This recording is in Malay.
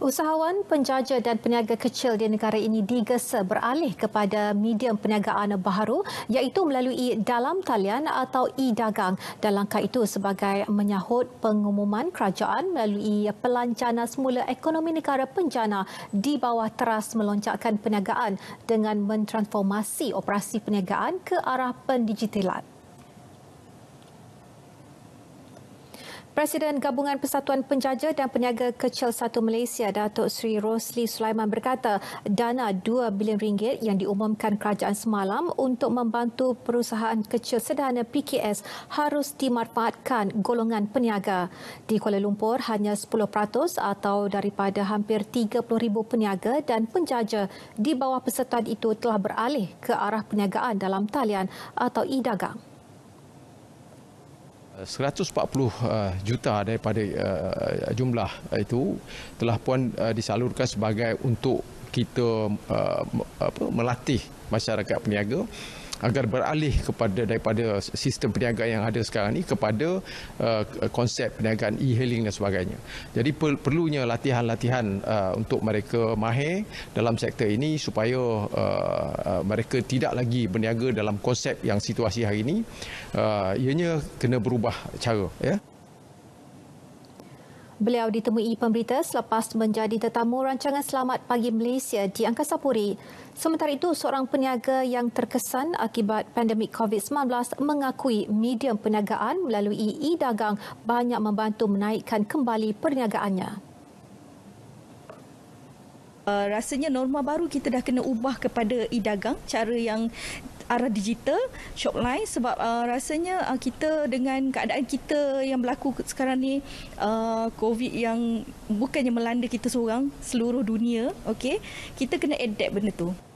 Usahawan penjaja dan peniaga kecil di negara ini digesa beralih kepada medium perniagaan baharu iaitu melalui dalam talian atau e-dagang. Dan langkah itu sebagai menyahut pengumuman kerajaan melalui pelancana semula ekonomi negara penjana di bawah teras melonjakkan perniagaan dengan mentransformasi operasi perniagaan ke arah pendigitalan. Presiden Gabungan Persatuan Penjaja dan Peniaga Kecil Satu Malaysia, Datuk Sri Rosli Sulaiman berkata dana RM2 bilion ringgit yang diumumkan kerajaan semalam untuk membantu perusahaan kecil sederhana PKS harus dimanfaatkan golongan peniaga. Di Kuala Lumpur, hanya 10% atau daripada hampir 30,000 peniaga dan penjaja di bawah persatuan itu telah beralih ke arah peniagaan dalam talian atau e-dagang. 140 eh, eh, juta daripada eh, jumlah itu telah pun disalurkan sebagai untuk kita apa, melatih masyarakat peniaga agar beralih kepada daripada sistem perniagaan yang ada sekarang ini kepada uh, konsep perniagaan e-hailing dan sebagainya. Jadi per perlunya latihan-latihan uh, untuk mereka mahir dalam sektor ini supaya uh, uh mereka tidak lagi berniaga dalam konsep yang situasi hari ini uh, ianya kena berubah cara. Yeah? Beliau ditemui pemberita selepas menjadi tetamu rancangan Selamat Pagi Malaysia di Angkasa Puri. Sementara itu, seorang peniaga yang terkesan akibat pandemik COVID-19 mengakui medium perniagaan melalui e-dagang banyak membantu menaikkan kembali perniagaannya. Uh, rasanya norma baru kita dah kena ubah kepada e-dagang cara yang arah digital shop lain sebab uh, rasanya uh, kita dengan keadaan kita yang berlaku sekarang ni uh, covid yang bukannya melanda kita seorang seluruh dunia okey kita kena adapt benda tu